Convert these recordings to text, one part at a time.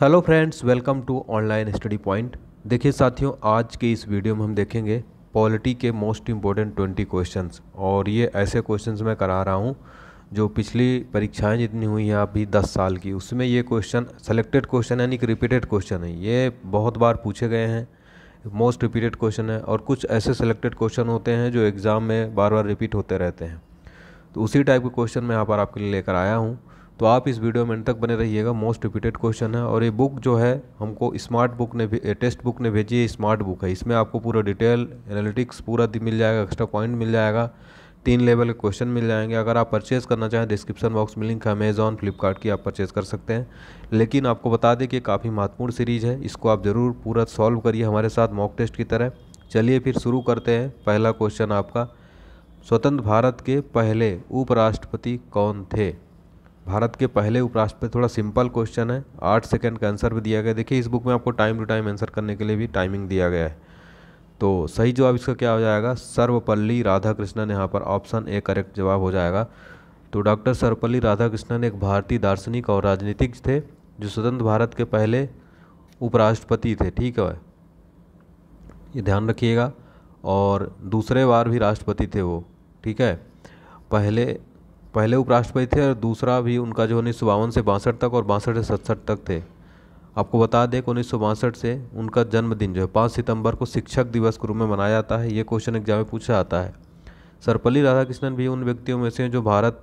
hello friends welcome to Online Study Point देखिए साथियों आज के इस वीडियो में हम देखेंगे पॉलिटी के मोस्ट इम्पोर्टेंट ट्वेंटी क्वेश्चंस और ये ऐसे क्वेश्चंस मैं करा रहा हूँ जो पिछली परीक्षाएं जितनी हुई हैं अभी दस साल की उसमें ये क्वेश्चन सेलेक्टेड क्वेश्चन यानी कि रिपीटेड क्वेश्चन है ये बहुत बार पूछे गए हैं मोस्ट रिपीटेड क्वेश्चन है और कुछ ऐसे सेलेक्टेड क्वेश्चन होते हैं जो एग्ज़ाम में बार बार रिपीट होते रहते हैं तो उसी टाइप के क्वेश्चन मैं यहाँ पर आपके लिए लेकर आया हूँ तो आप इस वीडियो में अंत तक बने रहिएगा मोस्ट रिपीटेड क्वेश्चन है और ये बुक जो है हमको स्मार्ट बुक ने टेस्ट बुक ने भेजी है स्मार्ट बुक है इसमें आपको पूरा डिटेल एनालिटिक्स पूरा मिल जाएगा एक्स्ट्रा पॉइंट मिल जाएगा तीन लेवल के क्वेश्चन मिल जाएंगे अगर आप परचेज करना चाहें डिस्क्रिप्शन बॉक्स में लिंक है अमेज़ॉन फ्लिपकार्ट की आप परचेज कर सकते हैं लेकिन आपको बता दें कि काफ़ी महत्वपूर्ण सीरीज़ है इसको आप ज़रूर पूरा सॉल्व करिए हमारे साथ मॉक टेस्ट की तरह चलिए फिर शुरू करते हैं पहला क्वेश्चन आपका स्वतंत्र भारत के पहले उपराष्ट्रपति कौन थे भारत के पहले उपराष्ट्रपति थोड़ा सिंपल क्वेश्चन है आठ सेकंड का आंसर भी दिया गया देखिए इस बुक में आपको टाइम टू टाइम आंसर करने के लिए भी टाइमिंग दिया गया है तो सही जवाब इसका क्या हो जाएगा सर्वपल्ली राधा कृष्णन यहाँ पर ऑप्शन ए करेक्ट जवाब हो जाएगा तो डॉक्टर सर्वपल्ली राधाकृष्णन एक भारतीय दार्शनिक और राजनीतिक थे जो स्वतंत्र भारत के पहले उपराष्ट्रपति थे ठीक है ये ध्यान रखिएगा और दूसरे बार भी राष्ट्रपति थे वो ठीक है पहले पहले उपराष्ट्रपति थे और दूसरा भी उनका जो उन्नीस से बासठ तक और बासठ से सड़सठ तक थे आपको बता दें कि उन्नीस से उनका जन्मदिन जो है पाँच सितंबर को शिक्षक दिवस के रूप में मनाया जाता है ये क्वेश्चन एग्जाम में पूछा जाता है सरपल्ली राधाकृष्णन भी उन व्यक्तियों में से हैं जो भारत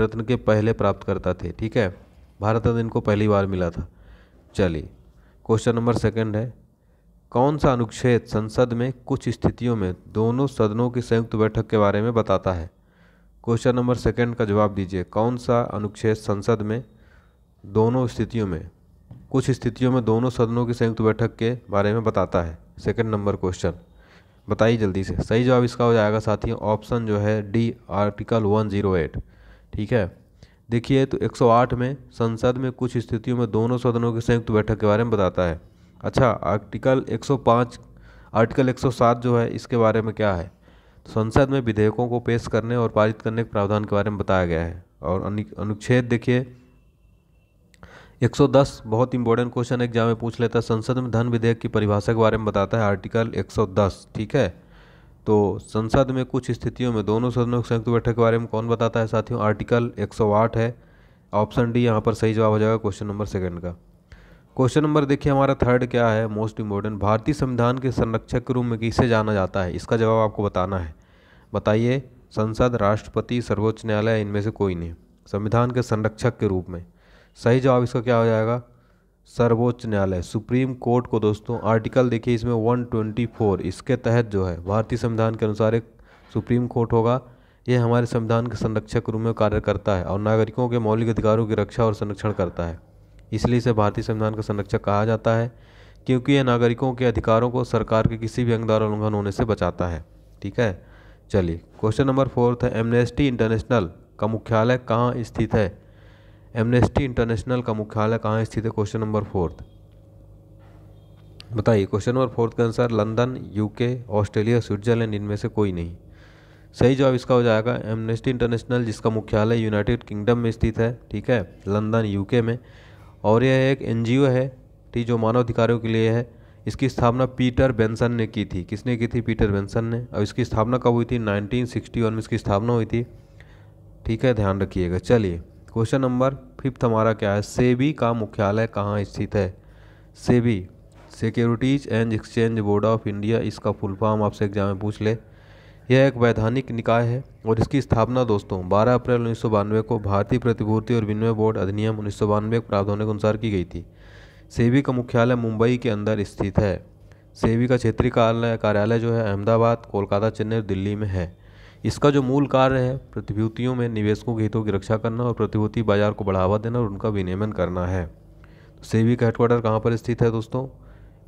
रत्न के पहले प्राप्तकर्ता थे ठीक है भारत रत्न इनको पहली बार मिला था चलिए क्वेश्चन नंबर सेकंड है कौन सा अनुच्छेद संसद में कुछ स्थितियों में दोनों सदनों की संयुक्त बैठक के बारे में बताता है क्वेश्चन नंबर सेकंड का जवाब दीजिए कौन सा अनुच्छेद संसद में दोनों स्थितियों में कुछ स्थितियों में दोनों सदनों की संयुक्त बैठक के बारे में बताता है सेकंड नंबर क्वेश्चन बताइए जल्दी से सही जवाब इसका हो जाएगा साथियों ऑप्शन जो है डी आर्टिकल 108 ठीक है देखिए तो 108 में संसद में कुछ स्थितियों में दोनों सदनों की संयुक्त बैठक के बारे में बताता है अच्छा आर्टिकल 105 आर्टिकल 107 जो है इसके बारे में क्या है संसद में विधेयकों को पेश करने और पारित करने के प्रावधान के बारे में बताया गया है और अनुच्छेद देखिए 110 बहुत इंपॉर्टेंट क्वेश्चन एग्जाम में पूछ लेता है संसद में धन विधेयक की परिभाषा के बारे में बताता है आर्टिकल 110 ठीक है तो संसद में कुछ स्थितियों में दोनों सदनों की संयुक्त बैठक के बारे में कौन बताता है साथियों आर्टिकल 108 है ऑप्शन डी यहाँ पर सही जवाब हो जाएगा क्वेश्चन नंबर सेकंड का क्वेश्चन नंबर देखिए हमारा थर्ड क्या है मोस्ट इम्पोर्टेंट भारतीय संविधान के संरक्षक के रूप में किसे जाना जाता है इसका जवाब आपको बताना है बताइए संसद राष्ट्रपति सर्वोच्च न्यायालय इनमें से कोई नहीं संविधान के संरक्षक के रूप में सही जवाब इसका क्या हो जाएगा सर्वोच्च न्यायालय सुप्रीम कोर्ट को दोस्तों आर्टिकल देखिए इसमें 124 इसके तहत जो है भारतीय संविधान के अनुसार एक सुप्रीम कोर्ट होगा ये हमारे संविधान के संरक्षक रूप में कार्य करता है और नागरिकों के मौलिक अधिकारों की रक्षा और संरक्षण करता है इसलिए इसे भारतीय संविधान का संरक्षक कहा जाता है क्योंकि यह नागरिकों के अधिकारों को सरकार के किसी भी अंग द्वारा उल्लंघन होने से बचाता है ठीक है चलिए क्वेश्चन नंबर फोर्थ है एमनेस्टी इंटरनेशनल का मुख्यालय कहाँ स्थित है एमनेस्टी इंटरनेशनल का मुख्यालय कहाँ स्थित है क्वेश्चन नंबर फोर्थ बताइए क्वेश्चन नंबर फोर्थ का answer London UK Australia Switzerland इनमें से कोई नहीं सही जवाब इसका हो जाएगा एमनेस्टी इंटरनेशनल जिसका मुख्यालय यूनाइटेड किंगडम में स्थित है ठीक है लंदन यूके में और यह एक एन है ठीक जो मानवाधिकारों के लिए है इसकी स्थापना पीटर बेंसन ने की थी किसने की थी पीटर बेंसन ने और इसकी स्थापना कब हुई थी 1961 में इसकी स्थापना हुई थी ठीक है ध्यान रखिएगा चलिए क्वेश्चन नंबर फिफ्थ हमारा क्या है सेबी का मुख्यालय कहाँ स्थित है SEBI Securities and Exchange Board of India इसका फुल फॉर्म आपसे एग्जाम में पूछ ले यह एक वैधानिक निकाय है और इसकी स्थापना दोस्तों 12 अप्रैल उन्नीस को भारतीय प्रतिभूति और विनिमय बोर्ड अधिनियम उन्नीस सौ बानवे प्रावधानों के अनुसार की गई थी सेवी का मुख्यालय मुंबई के अंदर स्थित है सेवी का क्षेत्रीय कार्यालय कार्यालय जो है अहमदाबाद कोलकाता चेन्नई और दिल्ली में है इसका जो मूल कार्य है प्रतिभूतियों में निवेशकों के हितों की रक्षा करना और प्रतिभूति बाजार को बढ़ावा देना और उनका विनियमन करना है सेवी का हेडक्वार्टर कहाँ पर स्थित है दोस्तों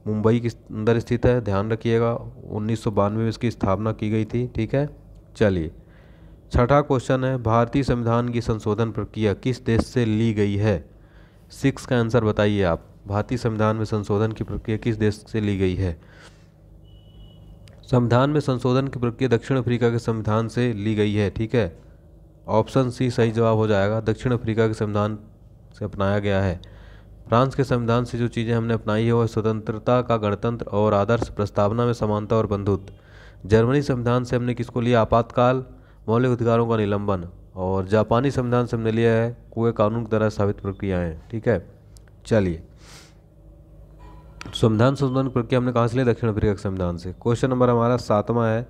मुंबई के अंदर स्थित है ध्यान रखिएगा उन्नीस में इसकी स्थापना की गई थी ठीक है चलिए छठा क्वेश्चन है भारतीय संविधान की संशोधन प्रक्रिया किस देश से ली गई है सिक्स का आंसर बताइए आप भारतीय संविधान में संशोधन की प्रक्रिया किस देश से ली गई है संविधान में संशोधन की प्रक्रिया दक्षिण अफ्रीका के संविधान से ली गई है ठीक है ऑप्शन सी सही जवाब हो जाएगा दक्षिण अफ्रीका के संविधान से अपनाया गया है फ्रांस के संविधान से जो चीज़ें हमने अपनाई है वह स्वतंत्रता का गणतंत्र और आदर्श प्रस्तावना में समानता और बंधुत्व जर्मनी संविधान से हमने किसको लिया आपातकाल मौलिक अधिकारों का निलंबन और जापानी संविधान से हमने लिया है कुए कानून की तरह साबित प्रक्रियाएँ ठीक है चलिए संविधान संशोधन प्रक्रिया हमने कहाँ से लिया दक्षिण अफ्रीका के संविधान से क्वेश्चन नंबर हमारा सातवां है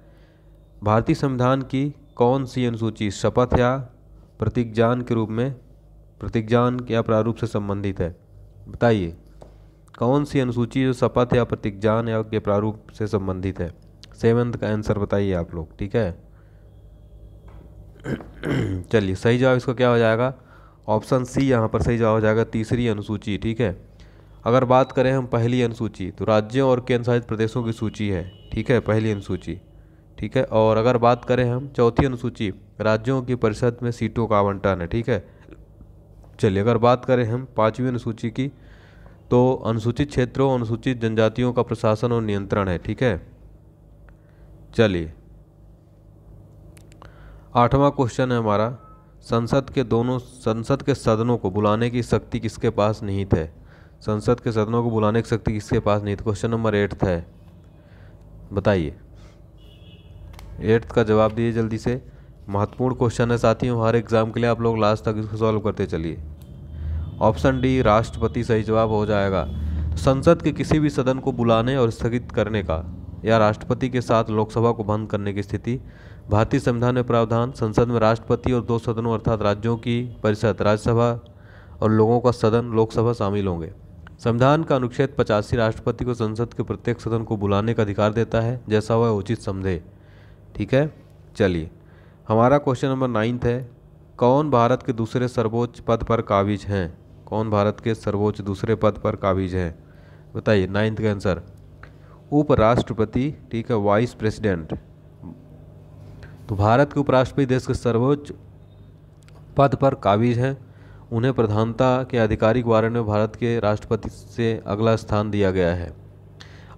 भारतीय संविधान की कौन सी अनुसूची शपथ या प्रतिज्ञान के रूप में प्रतिज्ञान या प्रारूप से संबंधित है बताइए कौन सी अनुसूची जो शपथ या प्रतिज्ञान या के प्रारूप से संबंधित है सेवंथ का आंसर बताइए आप लोग ठीक है चलिए सही जवाब इसका क्या हो जाएगा ऑप्शन सी यहाँ पर सही जवाब हो जाएगा तीसरी अनुसूची ठीक है अगर बात करें हम पहली अनुसूची तो राज्यों और केंद्र शासित प्रदेशों की सूची है ठीक है पहली अनुसूची ठीक है और अगर बात करें हम चौथी अनुसूची राज्यों की परिषद में सीटों का आवंटन है ठीक है चलिए अगर बात करें हम पाँचवीं अनुसूची की तो अनुसूचित क्षेत्रों अनुसूचित जनजातियों का प्रशासन और नियंत्रण है ठीक है चलिए आठवां क्वेश्चन है हमारा संसद के दोनों संसद के सदनों को बुलाने की शक्ति किसके पास निहित है संसद के सदनों को बुलाने की शक्ति किसके पास निहित क्वेश्चन नंबर एट है बताइए एट्थ का जवाब दिए जल्दी से महत्वपूर्ण क्वेश्चन है हूँ हर एग्ज़ाम के लिए आप लोग लास्ट तक इसको सॉल्व करते चलिए ऑप्शन डी राष्ट्रपति सही जवाब हो जाएगा संसद के किसी भी सदन को बुलाने और स्थगित करने का या राष्ट्रपति के साथ लोकसभा को भंग करने की स्थिति भारतीय संविधान में प्रावधान संसद में राष्ट्रपति और दो सदनों अर्थात राज्यों की परिषद राज्यसभा और लोगों का सदन लोकसभा शामिल होंगे संविधान का अनुच्छेद पचासी राष्ट्रपति को संसद के प्रत्येक सदन को बुलाने का अधिकार देता है जैसा वह उचित समझे ठीक है चलिए हमारा क्वेश्चन नंबर नाइन्थ है कौन भारत के दूसरे सर्वोच्च पद पर काबिज हैं कौन भारत के सर्वोच्च दूसरे पद पर काबिज हैं बताइए नाइन्थ का आंसर उपराष्ट्रपति ठीक है वाइस प्रेसिडेंट तो भारत के उपराष्ट्रपति देश के सर्वोच्च पद पर काबिज हैं उन्हें प्रधानता के आधिकारिक वारंट में भारत के राष्ट्रपति से अगला स्थान दिया गया है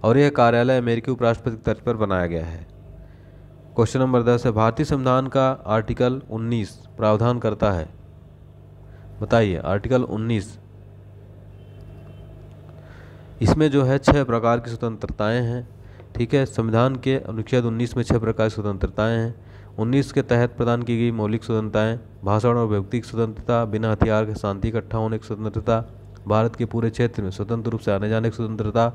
और यह कार्यालय अमेरिकी उपराष्ट्रपति तर्ज पर बनाया गया है क्वेश्चन नंबर दस है भारतीय संविधान का आर्टिकल 19 प्रावधान करता है बताइए आर्टिकल 19 इसमें जो है छह प्रकार की स्वतंत्रताएं हैं ठीक है संविधान के अनुच्छेद 19 में छह प्रकार की स्वतंत्रताएं हैं 19 के तहत प्रदान की गई मौलिक स्वतंत्रताएं भाषण और व्यक्तिक स्वतंत्रता बिना हथियार के शांति इकट्ठा होने की स्वतंत्रता भारत के पूरे क्षेत्र में स्वतंत्र रूप से आने जाने की स्वतंत्रता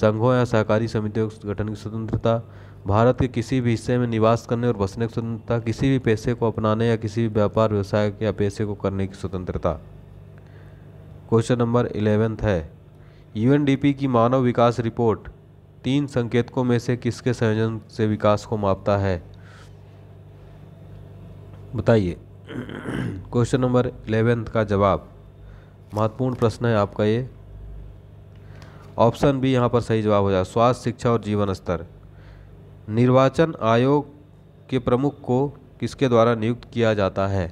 संघों या सहकारी समितियों के गठन की स्वतंत्रता भारत के किसी भी हिस्से में निवास करने और बसने की स्वतंत्रता किसी भी पैसे को अपनाने या किसी भी व्यापार व्यवसाय या पैसे को करने की स्वतंत्रता क्वेश्चन नंबर इलेवेंथ है यूएनडीपी की मानव विकास रिपोर्ट तीन संकेतकों में से किसके संयोजन से विकास को मापता है बताइए क्वेश्चन नंबर इलेवेंथ का जवाब महत्वपूर्ण प्रश्न है आपका ये ऑप्शन बी यहाँ पर सही जवाब हो जाएगा स्वास्थ्य शिक्षा और जीवन स्तर निर्वाचन आयोग के प्रमुख को किसके द्वारा नियुक्त किया जाता है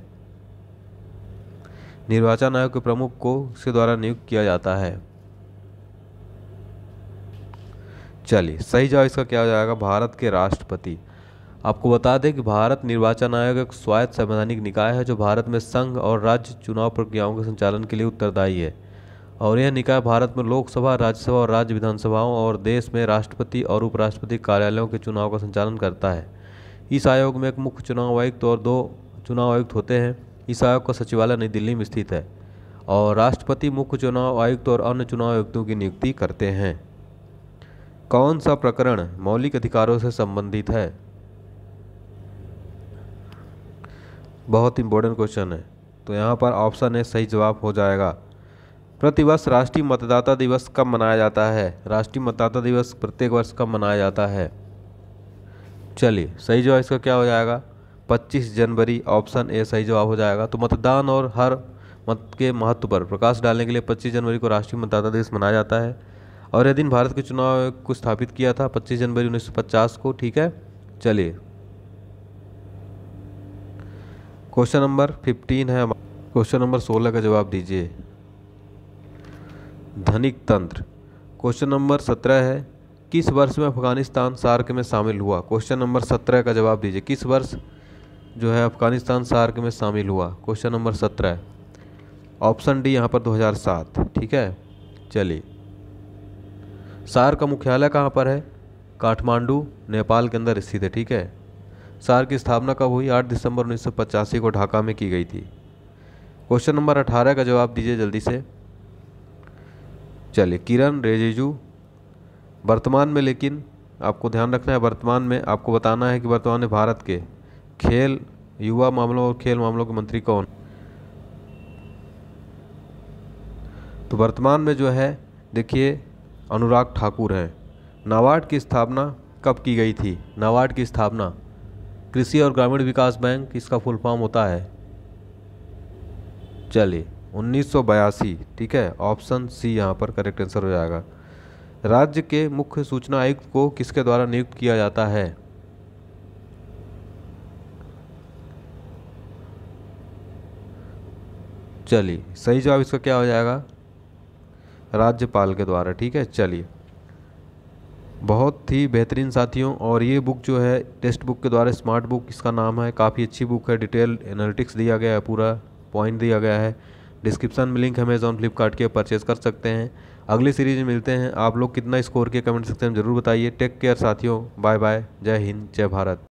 निर्वाचन आयोग के प्रमुख को किसके द्वारा नियुक्त किया जाता है चलिए सही जवाब इसका क्या हो जाएगा भारत के राष्ट्रपति आपको बता दें कि भारत निर्वाचन आयोग एक स्वायत्त संवैधानिक निकाय है जो भारत में संघ और राज्य चुनाव प्रक्रियाओं के संचालन के लिए उत्तरदायी है और यह निकाय भारत में लोकसभा राज्यसभा और राज्य विधानसभाओं और देश में राष्ट्रपति और उपराष्ट्रपति कार्यालयों के चुनाव का संचालन करता है इस आयोग में एक मुख्य चुनाव आयुक्त और दो चुनाव आयुक्त होते हैं इस आयोग का सचिवालय नई दिल्ली में स्थित है और राष्ट्रपति मुख्य चुनाव आयुक्त और अन्य चुनाव आयुक्तों की नियुक्ति करते हैं कौन सा प्रकरण मौलिक अधिकारों से संबंधित है बहुत इंपॉर्टेंट क्वेश्चन है तो यहाँ पर ऑप्शन ए सही जवाब हो जाएगा प्रतिवर्ष राष्ट्रीय मतदाता दिवस कब मनाया जाता है राष्ट्रीय मतदाता दिवस प्रत्येक वर्ष कब मनाया जाता है चलिए सही जवाब इसका क्या हो जाएगा 25 जनवरी ऑप्शन ए सही जवाब हो जाएगा तो मतदान और हर मत के महत्व पर प्रकाश डालने के लिए 25 जनवरी को राष्ट्रीय मतदाता दिवस मनाया जाता है और यह दिन भारत के चुनाव को स्थापित किया था 25 जनवरी 1950 को ठीक है चलिए क्वेश्चन नंबर 15 है क्वेश्चन नंबर 16 का जवाब दीजिए धनिक तंत्र क्वेश्चन नंबर सत्रह है किस वर्ष में अफगानिस्तान सार्क में शामिल हुआ क्वेश्चन नंबर सत्रह का जवाब दीजिए किस वर्ष जो है अफगानिस्तान सार्क में शामिल हुआ क्वेश्चन नंबर सत्रह ऑप्शन डी यहाँ पर 2007 ठीक है चलिए सार का मुख्यालय कहाँ पर है काठमांडू नेपाल के अंदर स्थित है ठीक है सार की स्थापना कब हुई 8 दिसंबर उन्नीस को ढाका में की गई थी क्वेश्चन नंबर 18 का जवाब दीजिए जल्दी से चलिए किरण रिजिजू वर्तमान में लेकिन आपको ध्यान रखना है वर्तमान में आपको बताना है कि वर्तमान में भारत के खेल युवा मामलों और खेल मामलों के मंत्री कौन तो वर्तमान में जो है देखिए अनुराग ठाकुर हैं नाबार्ड की स्थापना कब की गई थी नाबार्ड की स्थापना कृषि और ग्रामीण विकास बैंक इसका फुल फॉर्म होता है चलिए उन्नीस ठीक है ऑप्शन सी यहाँ पर करेक्ट आंसर हो जाएगा राज्य के मुख्य सूचना आयुक्त को किसके द्वारा नियुक्त किया जाता है चलिए सही जवाब इसका क्या हो जाएगा राज्यपाल के द्वारा ठीक है चलिए बहुत ही बेहतरीन साथियों और ये बुक जो है टेक्स्ट बुक के द्वारा स्मार्ट बुक इसका नाम है काफ़ी अच्छी बुक है डिटेल एनालिटिक्स दिया गया है पूरा पॉइंट दिया गया है डिस्क्रिप्शन में लिंक है अमेज़ॉन फ्लिपकार्ट के परचेज़ कर सकते हैं अगली सीरीज मिलते हैं आप लोग कितना स्कोर के कमेंट सेक्शन में ज़रूर बताइए टेक केयर साथियों बाय बाय जय हिंद जय भारत